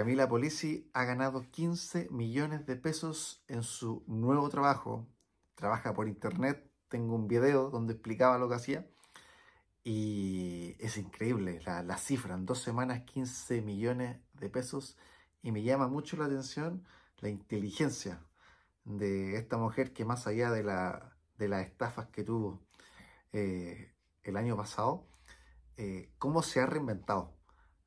Camila Polisi ha ganado 15 millones de pesos en su nuevo trabajo. Trabaja por internet, tengo un video donde explicaba lo que hacía. Y es increíble la, cifra, en dos semanas 15 millones de pesos. Y me llama mucho la atención la inteligencia de esta mujer que más allá de, las estafas que tuvo eh, el año pasado, eh, cómo se ha reinventado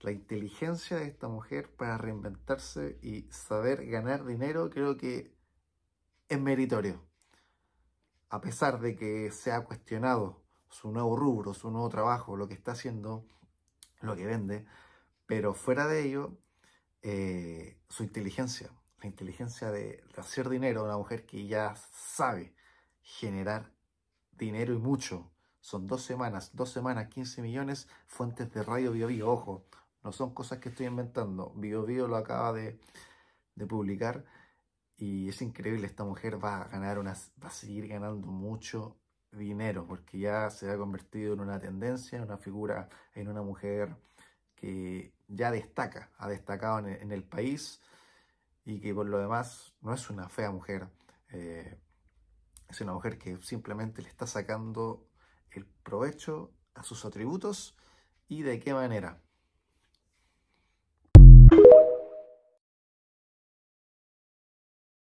la inteligencia de esta mujer para reinventarse y saber ganar dinero creo que es meritorio. A pesar de que se ha cuestionado su nuevo rubro, su nuevo trabajo, lo que está haciendo, lo que vende, pero fuera de ello, eh, su inteligencia, la inteligencia de, hacer dinero, una mujer que ya sabe generar dinero y mucho. Son dos semanas, dos semanas, 15 millones, fuentes de radio bio, bio ojo, no son cosas que estoy inventando. Bio lo acaba de, publicar y es increíble. Esta mujer va a ganar unas, va a seguir ganando mucho dinero porque ya se ha convertido en una tendencia, en una figura, en una mujer que ya destaca, ha destacado en el, país y que por lo demás no es una fea mujer. Eh, es una mujer que simplemente le está sacando el provecho a sus atributos y de qué manera.